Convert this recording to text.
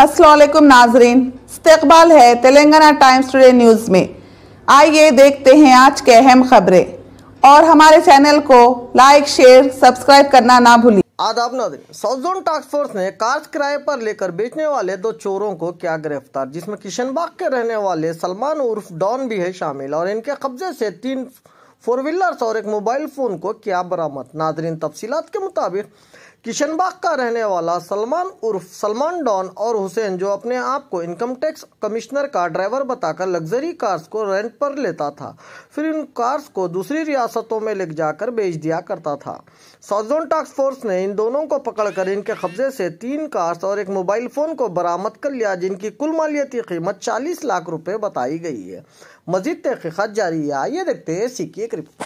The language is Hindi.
असलकुम नाजरीन इस्तबाल है तेलंगाना टाइम्स टुडे न्यूज़ में आइए देखते हैं आज के अहम खबरें और हमारे चैनल को लाइक शेयर सब्सक्राइब करना ना भूलिए आदाब नाजरीन साउथ जोन टास्क फोर्स ने कार्स किराए पर लेकर बेचने वाले दो चोरों को क्या गिरफ्तार जिसमें किशनबाग के रहने वाले सलमान उर्फ डॉन भी है शामिल और इनके कब्जे से तीन फोर व्हीलर्स और एक मोबाइल फोन को क्या बरामद नाजरीन तफसीत के मुताबिक किशनबाग का रहने वाला सलमान उर्फ सलमान डॉन और हुसैन जो अपने आप को इनकम टैक्स कमिश्नर का ड्राइवर बताकर लग्जरी कार्स को रेंट पर लेता था फिर इन कार्स को दूसरी रियासतों में ले जाकर बेच दिया करता था साउथ टास्क फोर्स ने इन दोनों को पकड़कर इनके कब्जे से तीन कार्स और एक मोबाइल फ़ोन को बरामद कर लिया जिनकी कुल मालियती कीमत चालीस लाख रुपये बताई गई है मजीद तहकीक़त जारी है आइए देखते हैं सी की एक रिपोर्ट